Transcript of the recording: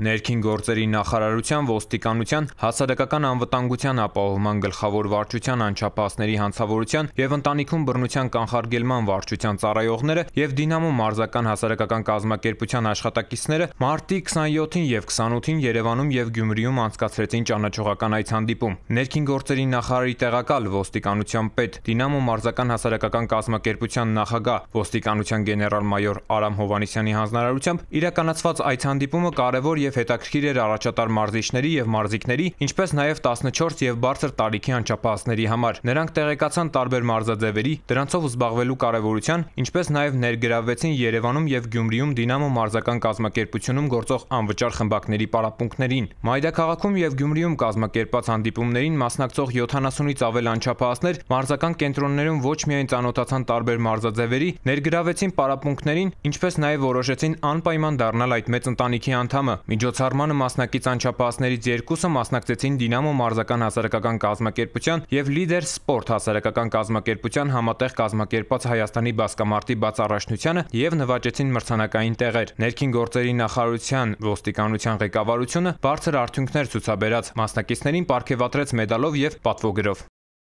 Ներքին գործերի նախարարության ոստիկանության, հասարակական անվտանգության ապահովման գլխավոր վարչության անչափահասների հանցավորության և ընտանիքում բռնության կանխարգելման վարչության ծառայողները և Դինամո մարզական հասարակական կազմակերպության աշխատակիցները մարտի 27-ին և 28-ին Երևանում և Գյումրիում անցկացրեցին ճանաչողական այս հանդիպում։ Ներքին գործերի նախարարի տեղակալ, ոստիկանության պետ, Դինամո մարզական հասարակական կազմակերպության նախագահ, ոստիկանության գեներալ-մայոր Արամ Հովհաննիսյանի հանձնարարությամբ իրականացված այս հանդիպումը կարևոր և եւ հետաքրքիր էր առաջատար մարզիչների եւ մարզիկների, ինչպես նաեւ 14 եւ բարձր տարիքի անչափահասների համար։ Նրանք տեղեկացան տարբեր մարզաձևերի, դրանցով զբաղվելու կարեւորության, ինչպես նաեւ ներգրավվեցին Երևանում եւ Գյումրիում Դինամո մարզական կազմակերպությունում գործող անվճար խմբակների պարապմունքներին։ Մայրաքաղաքում եւ Գյումրիում կազմակերպած հանդիպումներին մասնակցող 70-ից ավել անչափահասներ մարզական կենտրոններում ոչ միայն ծանոթացան տարբեր մարզաձևերի, ներգրավվեցին պարապմունքներին, ինչպես նաեւ որոշեցին անպայման դառնալ այդ մեծ ընտանիքի անդամը։ Միջոցառմանը մասնակից անչափահասներից երկուսը մասնակցեցին Դինամո մարզական հասարակական կազմակերպության եւ Լիդեր Սպորտ հասարակական կազմակերպության համատեղ կազմակերպած Հայաստանի բասկամարտի բաց առաջնությանը եւ նվաճեցին մրցանակային տեղեր։ Ներքին գործերի նախարարության ոստիկանության ղեկավարությունը բարձր արդյունքներ ցուցաբերած մասնակիցներին ապարգևատրեց մեդալով եւ պատվոգրով։